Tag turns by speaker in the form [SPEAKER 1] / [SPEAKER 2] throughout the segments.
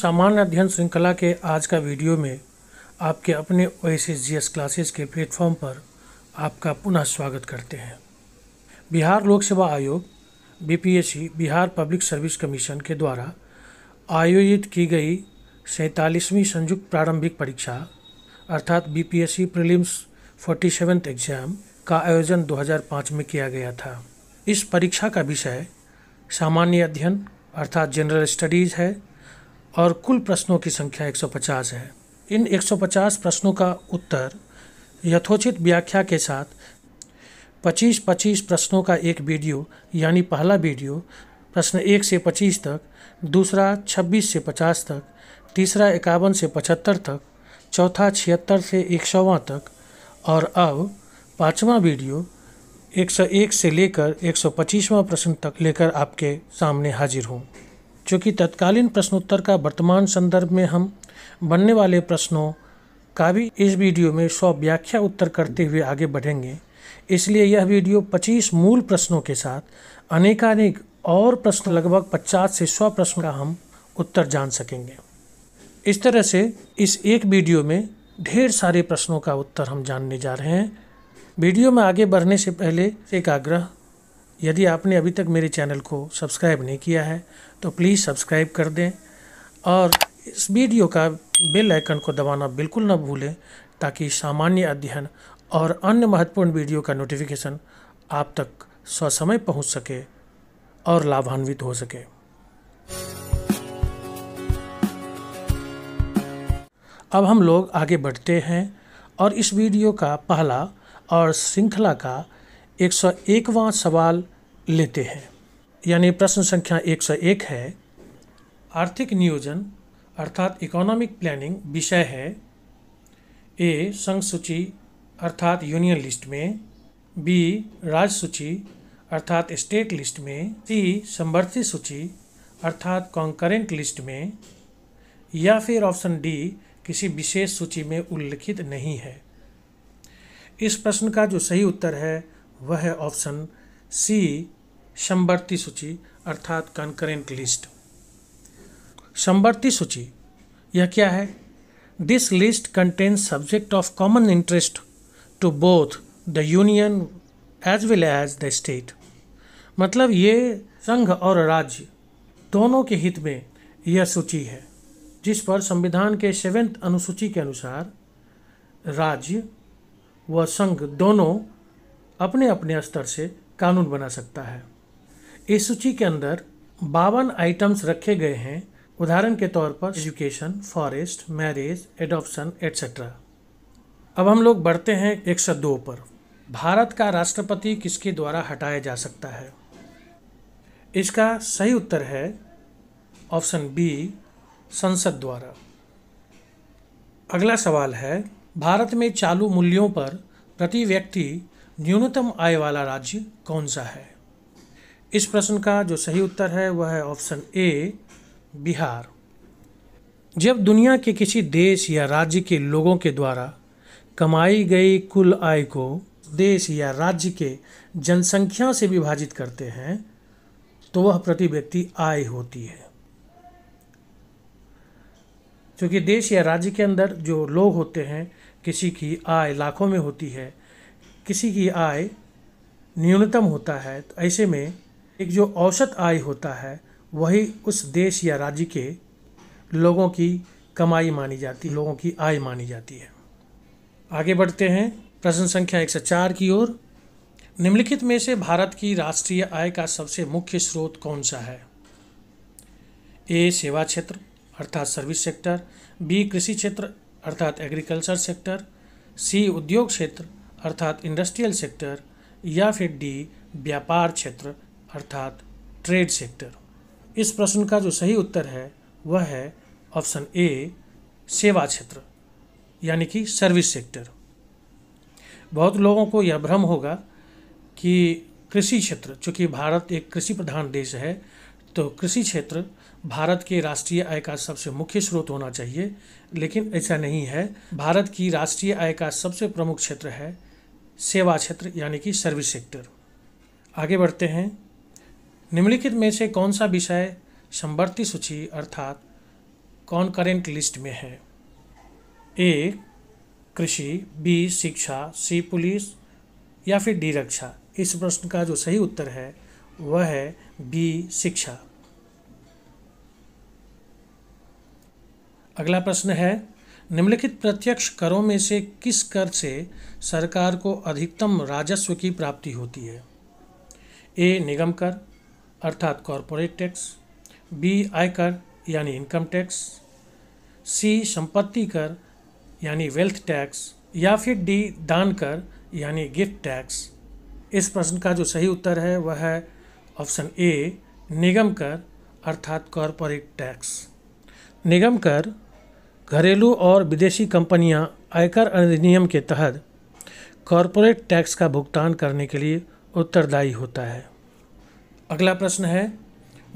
[SPEAKER 1] सामान्य अध्ययन श्रृंखला के आज का वीडियो में आपके अपने ओ एस क्लासेस के प्लेटफॉर्म पर आपका पुनः स्वागत करते हैं बिहार लोक सेवा आयोग BPSC Bihar public service commission के द्वारा आयोजित की गई सैंतालीसवीं संयुक्त प्रारंभिक परीक्षा अर्थात बीपीएससी प्रीलिम्स फोर्टी एग्ज़ाम का आयोजन 2005 में किया गया था इस परीक्षा का विषय सामान्य अध्ययन अर्थात जनरल स्टडीज़ है और कुल प्रश्नों की संख्या 150 है इन 150 प्रश्नों का उत्तर यथोचित व्याख्या के साथ 25-25 प्रश्नों का एक वीडियो यानी पहला वीडियो प्रश्न एक से 25 तक दूसरा 26 से 50 तक तीसरा इक्यावन से 75 तक चौथा छिहत्तर से एक तक और अब पाँचवा वीडियो 101 से लेकर 125वां प्रश्न तक लेकर आपके सामने हाजिर हूँ चूँकि तत्कालीन प्रश्नोत्तर का वर्तमान संदर्भ में हम बनने वाले प्रश्नों का भी इस वीडियो में सौ व्याख्या उत्तर करते हुए आगे बढ़ेंगे इसलिए यह वीडियो 25 मूल प्रश्नों के साथ अनेकानेक और प्रश्न लगभग 50 से 100 प्रश्न का हम उत्तर जान सकेंगे इस तरह से इस एक वीडियो में ढेर सारे प्रश्नों का उत्तर हम जानने जा रहे हैं वीडियो में आगे बढ़ने से पहले एक आग्रह यदि आपने अभी तक मेरे चैनल को सब्सक्राइब नहीं किया है तो प्लीज़ सब्सक्राइब कर दें और इस वीडियो का बेल आइकन को दबाना बिल्कुल ना भूलें ताकि सामान्य अध्ययन और अन्य महत्वपूर्ण वीडियो का नोटिफिकेशन आप तक ससमय पहुंच सके और लाभान्वित हो सके अब हम लोग आगे बढ़ते हैं और इस वीडियो का पहला और श्रृंखला का 101वां सवाल लेते हैं यानी प्रश्न संख्या एक सौ एक है आर्थिक नियोजन अर्थात इकोनॉमिक प्लानिंग विषय है ए संघ सूची अर्थात यूनियन लिस्ट में बी राज्य सूची अर्थात स्टेट लिस्ट में सी समवर्ती सूची अर्थात कॉन्करेंट लिस्ट में या फिर ऑप्शन डी किसी विशेष सूची में उल्लिखित नहीं है इस प्रश्न का जो सही उत्तर है वह है ऑप्शन सी संवर्ती सूची अर्थात कंकरेंट लिस्ट संवर्ती सूची यह क्या है this list contains subject of common interest to both the union as well as the state मतलब ये संघ और राज्य दोनों के हित में यह सूची है जिस पर संविधान के सेवेंथ अनुसूची के अनुसार राज्य व संघ दोनों अपने अपने स्तर से कानून बना सकता है इस सूची के अंदर बावन आइटम्स रखे गए हैं उदाहरण के तौर पर education forest marriage adoption etcetera अब हम लोग बढ़ते हैं एक सौ दो पर भारत का राष्ट्रपति किसके द्वारा हटाया जा सकता है इसका सही उत्तर है ऑप्शन बी संसद द्वारा अगला सवाल है भारत में चालू मूल्यों पर प्रति व्यक्ति न्यूनतम आय वाला राज्य कौन सा है इस प्रश्न का जो सही उत्तर है वह है ऑप्शन ए बिहार जब दुनिया के किसी देश या राज्य के लोगों के द्वारा कमाई गई कुल आय को देश या राज्य के जनसंख्या से विभाजित करते हैं तो वह प्रति व्यक्ति आय होती है क्योंकि देश या राज्य के अंदर जो लोग होते हैं किसी की आय लाखों में होती है किसी की आय न्यूनतम होता है तो ऐसे में एक जो औसत आय होता है वही उस देश या राज्य के लोगों की कमाई मानी जाती है लोगों की आय मानी जाती है आगे बढ़ते हैं प्रश्न संख्या चार की ओर निम्नलिखित में से भारत की राष्ट्रीय आय का सबसे मुख्य स्रोत कौन सा है ए सेवा क्षेत्र अर्थात सर्विस सेक्टर बी कृषि क्षेत्र अर्थात एग्रीकल्चर सेक्टर सी उद्योग क्षेत्र अर्थात इंडस्ट्रियल सेक्टर या फिर डी व्यापार क्षेत्र अर्थात ट्रेड सेक्टर इस प्रश्न का जो सही उत्तर है वह है ऑप्शन ए सेवा क्षेत्र यानी कि सर्विस सेक्टर बहुत लोगों को यह भ्रम होगा कि कृषि क्षेत्र चूँकि भारत एक कृषि प्रधान देश है तो कृषि क्षेत्र भारत के राष्ट्रीय आय का सबसे मुख्य स्रोत होना चाहिए लेकिन ऐसा नहीं है भारत की राष्ट्रीय आय का सबसे प्रमुख क्षेत्र है सेवा क्षेत्र यानी कि सर्विस सेक्टर आगे बढ़ते हैं निम्नलिखित में से कौन सा विषय संवर्ती सूची अर्थात कॉन्करेंट लिस्ट में है ए कृषि बी शिक्षा सी पुलिस या फिर डी रक्षा इस प्रश्न का जो सही उत्तर है वह है बी शिक्षा अगला प्रश्न है निम्नलिखित प्रत्यक्ष करों में से किस कर से सरकार को अधिकतम राजस्व की प्राप्ति होती है ए निगम कर अर्थात कॉरपोरेट टैक्स बी आयकर यानी इनकम टैक्स सी संपत्ति कर यानी वेल्थ टैक्स या फिर डी दान कर यानी गिफ्ट टैक्स इस प्रश्न का जो सही उत्तर है वह है ऑप्शन ए निगम कर अर्थात कॉरपोरेट टैक्स निगम कर घरेलू और विदेशी कंपनियां आयकर अधिनियम के तहत कॉरपोरेट टैक्स का भुगतान करने के लिए उत्तरदायी होता है अगला प्रश्न है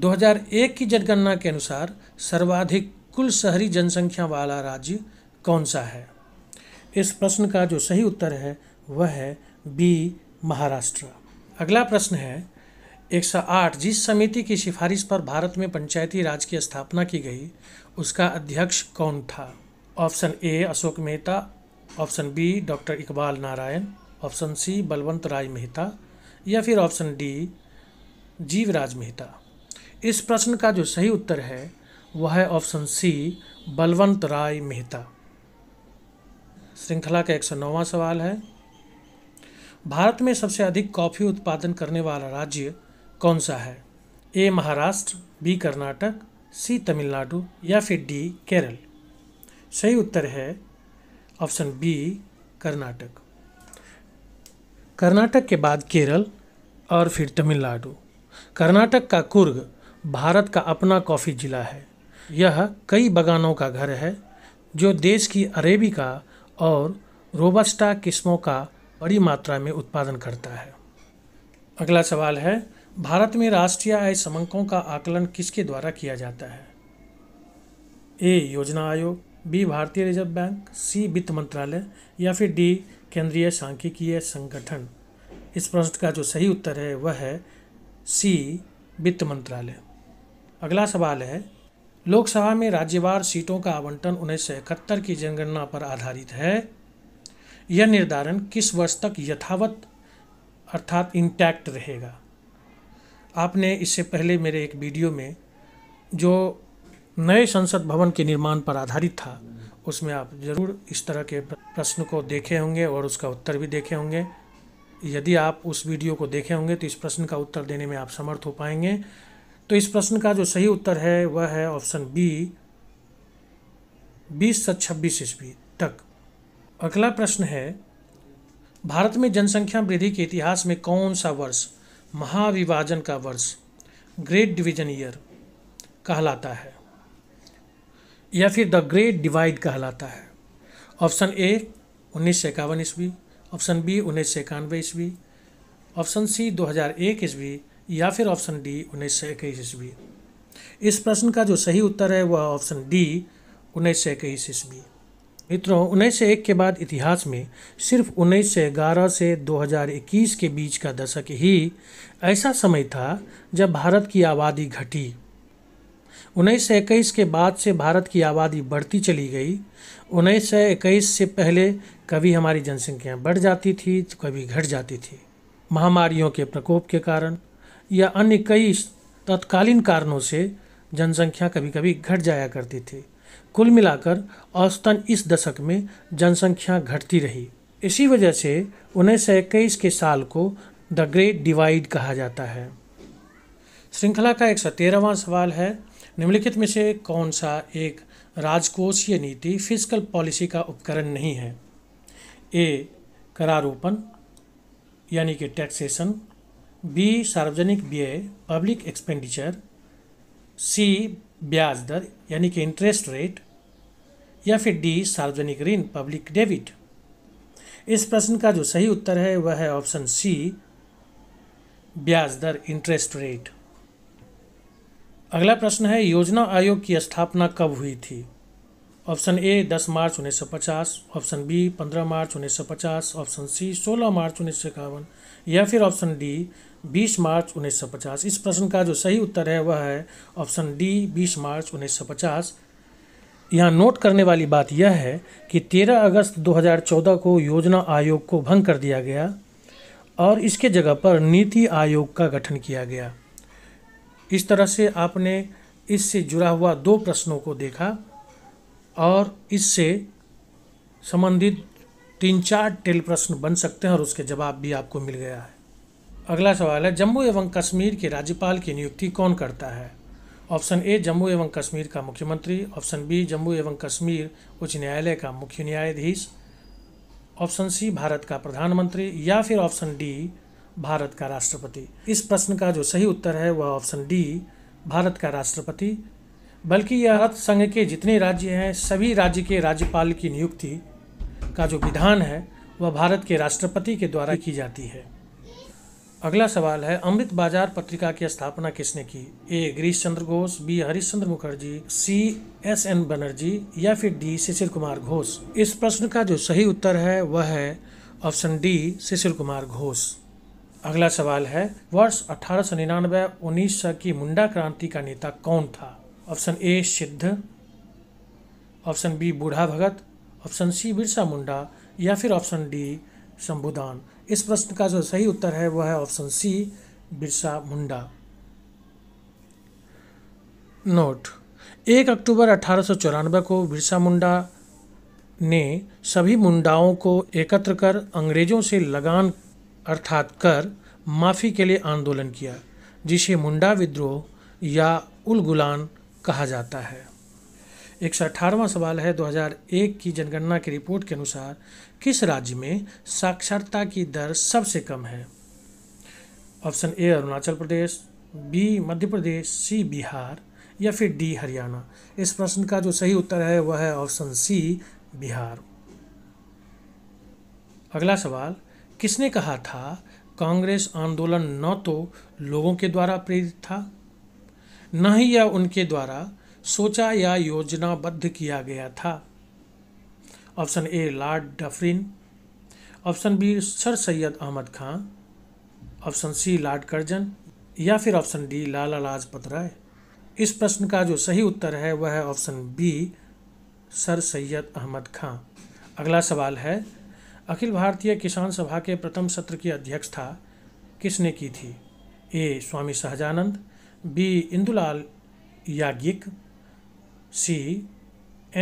[SPEAKER 1] 2001 की जनगणना के अनुसार सर्वाधिक कुल शहरी जनसंख्या वाला राज्य कौन सा है इस प्रश्न का जो सही उत्तर है वह है बी महाराष्ट्र अगला प्रश्न है 108 जिस समिति की सिफारिश पर भारत में पंचायती राज की स्थापना की गई उसका अध्यक्ष कौन था option A Ashok Mehta option B doctor Iqbal Narayan option C Balwant Rai Mehta या फिर ऑप्शन डी जीवराज मेहता इस प्रश्न का जो सही उत्तर है वह है ऑप्शन सी बलवंत राय मेहता श्रृंखला का एक सौ नौवा सवाल है भारत में सबसे अधिक कॉफ़ी उत्पादन करने वाला राज्य कौन सा है A Maharashtra B Karnataka C Tamil Nadu या फिर डी केरल सही उत्तर है ऑप्शन बी कर्नाटक कर्नाटक के बाद केरल और फिर तमिलनाडु कर्नाटक का कुर्ग भारत का अपना कॉफ़ी जिला है यह कई बगानों का घर है जो देश की अरेबिका और रोबस्टा किस्मों का बड़ी मात्रा में उत्पादन करता है अगला सवाल है भारत में राष्ट्रीय आय समंकों का आकलन किसके द्वारा किया जाता है ए योजना आयोग बी भारतीय रिजर्व बैंक सी वित्त मंत्रालय या फिर डी केंद्रीय सांख्यिकीय संगठन इस प्रश्न का जो सही उत्तर है वह है सी वित्त मंत्रालय अगला सवाल है लोकसभा में राज्यवार सीटों का आवंटन उन्नीस की जनगणना पर आधारित है यह निर्धारण किस वर्ष तक यथावत अर्थात इंटैक्ट रहेगा आपने इससे पहले मेरे एक वीडियो में जो नए संसद भवन के निर्माण पर आधारित था उसमें आप जरूर इस तरह के प्रश्न को देखे होंगे और उसका उत्तर भी देखे होंगे यदि आप उस वीडियो को देखे होंगे तो इस प्रश्न का उत्तर देने में आप समर्थ हो पाएंगे तो इस प्रश्न का जो सही उत्तर है वह है ऑप्शन बी बीस से छब्बीस ईस्वी तक अगला प्रश्न है भारत में जनसंख्या वृद्धि के इतिहास में कौन सा वर्ष महाविभाजन का वर्ष ग्रेट डिवीजन ईयर कहलाता है या फिर द ग्रेट डिवाइड कहलाता है ऑप्शन ए उन्नीस सौ इक्यावन ईस्वी ऑप्शन बी उन्नीस सौ इक्यानवे ईस्वी ऑप्शन सी 2001 ईस्वी या फिर ऑप्शन डी उन्नीस सौ इक्कीस ईस्वी इस प्रश्न का जो सही उत्तर है वह ऑप्शन डी उन्नीस सौ इक्कीस ईस्वी मित्रों उन्नीस सौ एक के बाद इतिहास में सिर्फ उन्नीस सौ ग्यारह से दो हजार इक्कीस के बीच का दशक ही ऐसा समय था जब भारत की आबादी घटी उन्नीस सौ इक्कीस के बाद से भारत की आबादी बढ़ती चली गई उन्नीस सौ इक्कीस से पहले कभी हमारी जनसंख्या बढ़ जाती थी तो कभी घट जाती थी महामारियों के प्रकोप के कारण या अन्य कई तत्कालीन कारणों से जनसंख्या कभी कभी घट जाया करती थी कुल मिलाकर औसतन इस दशक में जनसंख्या घटती रही इसी वजह से उन्नीस सौ इक्कीस के साल को द ग्रेट डिवाइड कहा जाता है श्रृंखला का एक सौ तेरहवा सवाल है निम्नलिखित में से कौन सा एक राजकोषीय नीति फिजिकल पॉलिसी का उपकरण नहीं है ए करारोपण यानी कि टैक्सेशन बी सार्वजनिक व्यय पब्लिक एक्सपेंडिचर सी ब्याज दर यानी कि इंटरेस्ट रेट या फिर डी सार्वजनिक ऋण पब्लिक डेबिट इस प्रश्न का जो सही उत्तर है वह है ऑप्शन सी ब्याज दर इंटरेस्ट रेट अगला प्रश्न है योजना आयोग की स्थापना कब हुई थी ऑप्शन ए 10 मार्च 1950 ऑप्शन बी 15 मार्च 1950 ऑप्शन सी 16 मार्च उन्नीस या फिर ऑप्शन डी 20 मार्च 1950 इस प्रश्न का जो सही उत्तर है वह है ऑप्शन डी 20 मार्च 1950 यहाँ नोट करने वाली बात यह है कि 13 अगस्त 2014 को योजना आयोग को भंग कर दिया गया और इसके जगह पर नीति आयोग का गठन किया गया इस तरह से आपने इससे जुड़ा हुआ दो प्रश्नों को देखा और इससे संबंधित तीन चार टेल प्रश्न बन सकते हैं और उसके जवाब भी आपको मिल गया है अगला सवाल है जम्मू एवं कश्मीर के राज्यपाल की नियुक्ति कौन करता है ऑप्शन ए जम्मू एवं कश्मीर का मुख्यमंत्री ऑप्शन बी जम्मू एवं कश्मीर उच्च न्यायालय का मुख्य न्यायाधीश ऑप्शन सी भारत का प्रधानमंत्री या फिर ऑप्शन डी भारत का राष्ट्रपति इस प्रश्न का जो सही उत्तर है वह ऑप्शन डी भारत का राष्ट्रपति बल्कि यह अर्थ संघ के जितने राज्य हैं सभी राज्य के राज्यपाल की नियुक्ति का जो विधान है वह भारत के राष्ट्रपति के द्वारा की जाती है अगला सवाल है अमृत बाजार पत्रिका की स्थापना किसने की A Girish Chandra Ghosh B Harishchandra Mukherjee C S N Banerjee या फिर डी शिशिर कुमार घोष इस प्रश्न का जो सही उत्तर है वह है ऑप्शन डी शिशिर कुमार घोष अगला सवाल है वर्ष अठारह सौ निन्यानवे उन्नीस सौ की मुंडा क्रांति का नेता कौन था ऑप्शन ए सिद्ध ऑप्शन बी बूढ़ा भगत ऑप्शन सी बिरसा मुंडा या फिर ऑप्शन डी शंभुदान इस प्रश्न का जो सही उत्तर है वह है option C Birsa Munda note एक अक्टूबर अठारह सौ को बिरसा मुंडा ने सभी मुंडाओं को एकत्र कर अंग्रेजों से लगान अर्थात कर माफ़ी के लिए आंदोलन किया जिसे मुंडा विद्रोह या उल गुलान कहा जाता है एक सौ अठारहवां सवाल है 2001 की जनगणना की रिपोर्ट के अनुसार किस राज्य में साक्षरता की दर सबसे कम है option A Arunachal Pradesh B Madhya Pradesh C Bihar या फिर डी हरियाणा इस प्रश्न का जो सही उत्तर है वह है ऑप्शन सी बिहार अगला सवाल किसने कहा था कांग्रेस आंदोलन न तो लोगों के द्वारा प्रेरित था न ही यह उनके द्वारा सोचा या योजनाबद्ध किया गया था option A lord Dufferin option B sir Syed Ahmad Khan option C lord Curzon या फिर ऑप्शन डी लाला लाजपत राय इस प्रश्न का जो सही उत्तर है वह है option B sir Syed Ahmad Khan अगला सवाल है अखिल भारतीय किसान सभा के प्रथम सत्र की अध्यक्षता किसने की थी A Swami Sahajanand B Indulal Yagnik C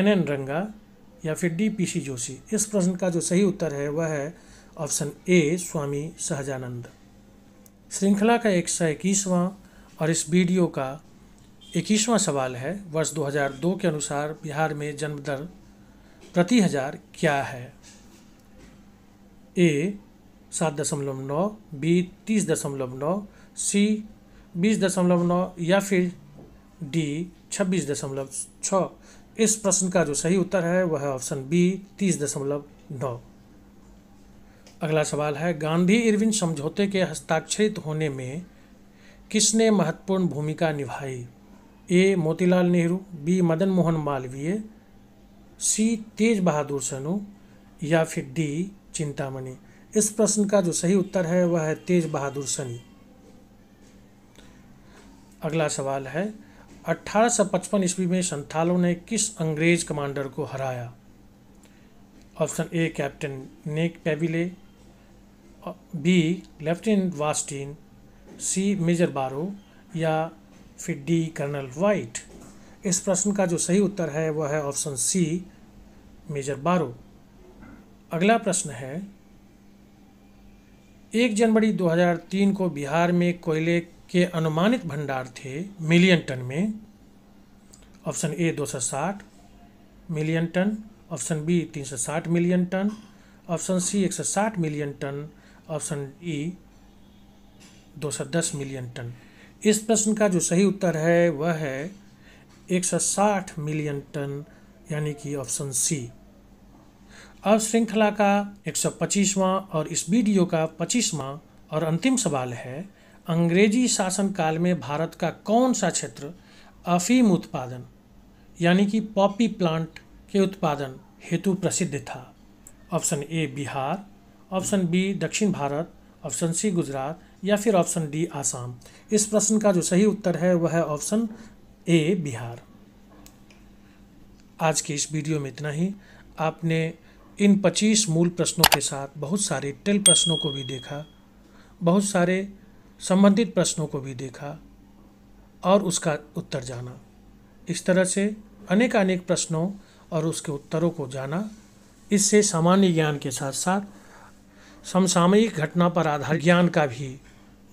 [SPEAKER 1] N N Ranga या फिर डी पी सी जोशी इस प्रश्न का जो सही उत्तर है वह है ऑप्शन ए स्वामी सहजानंद श्रृंखला का एक सौ इक्कीसवां और इस वीडियो का इक्कीसवां सवाल है वर्ष 2002 के अनुसार बिहार में जन्म दर प्रति हज़ार क्या है ए सात दशमलव नौ बी तीस दशमलव नौ सी बीस दशमलव नौ या फिर डी छब्बीस दशमलव छः इस प्रश्न का जो सही उत्तर है वह है ऑप्शन बी तीस दशमलव नौ अगला सवाल है गांधी इरविन समझौते के हस्ताक्षरित होने में किसने महत्वपूर्ण भूमिका निभाई A Motilal Nehru B Madan Mohan Malviya C Tej Bahadur सनू या फिर डी चिंतामणि इस प्रश्न का जो सही उत्तर है वह है तेज बहादुर सनी अगला सवाल है 1855 ईस्वी में संथालों ने किस अंग्रेज कमांडर को हराया ऑप्शन ए कैप्टन नेक पेविले बी लेफ्टिनेंट वास्टिन सी मेजर बारो या फिर डी कर्नल वाइट इस प्रश्न का जो सही उत्तर है वह है ऑप्शन सी मेजर बारो अगला प्रश्न है एक जनवरी 2003 को बिहार में कोयले के अनुमानित भंडार थे मिलियन टन में option A 260 million ton option B 360 million ton option C 160 million ton option E 210 million ton इस प्रश्न का जो सही उत्तर है वह है 160 मिलियन टन यानी कि ऑप्शन सी अब श्रृंखला का एक और इस वीडियो का पच्चीसवां और अंतिम सवाल है अंग्रेजी शासन काल में भारत का कौन सा क्षेत्र अफीम उत्पादन यानी कि पॉपी प्लांट के उत्पादन हेतु प्रसिद्ध था option A Bihar option B दक्षिण भारत ऑप्शन सी गुजरात या फिर ऑप्शन डी आसाम इस प्रश्न का जो सही उत्तर है वह है ऑप्शन ए बिहार आज के इस वीडियो में इतना ही आपने इन 25 मूल प्रश्नों के साथ बहुत सारे टेल प्रश्नों को भी देखा बहुत सारे संबंधित प्रश्नों को भी देखा और उसका उत्तर जाना इस तरह से अनेक अनेक प्रश्नों और उसके उत्तरों को जाना इससे सामान्य ज्ञान के साथ साथ समसामयिक घटना पर आधार ज्ञान का भी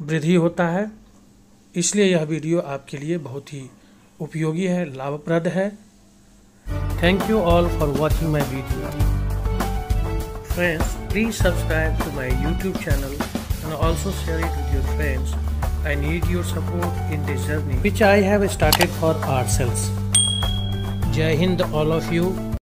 [SPEAKER 1] वृद्धि होता है इसलिए यह वीडियो आपके लिए बहुत ही उपयोगी है लाभप्रद है thank you all for watching my video Friends, please subscribe to my YouTube channel and also share it with your friends. I need your support in this journey which I have started for ourselves. Jai Hind all of you.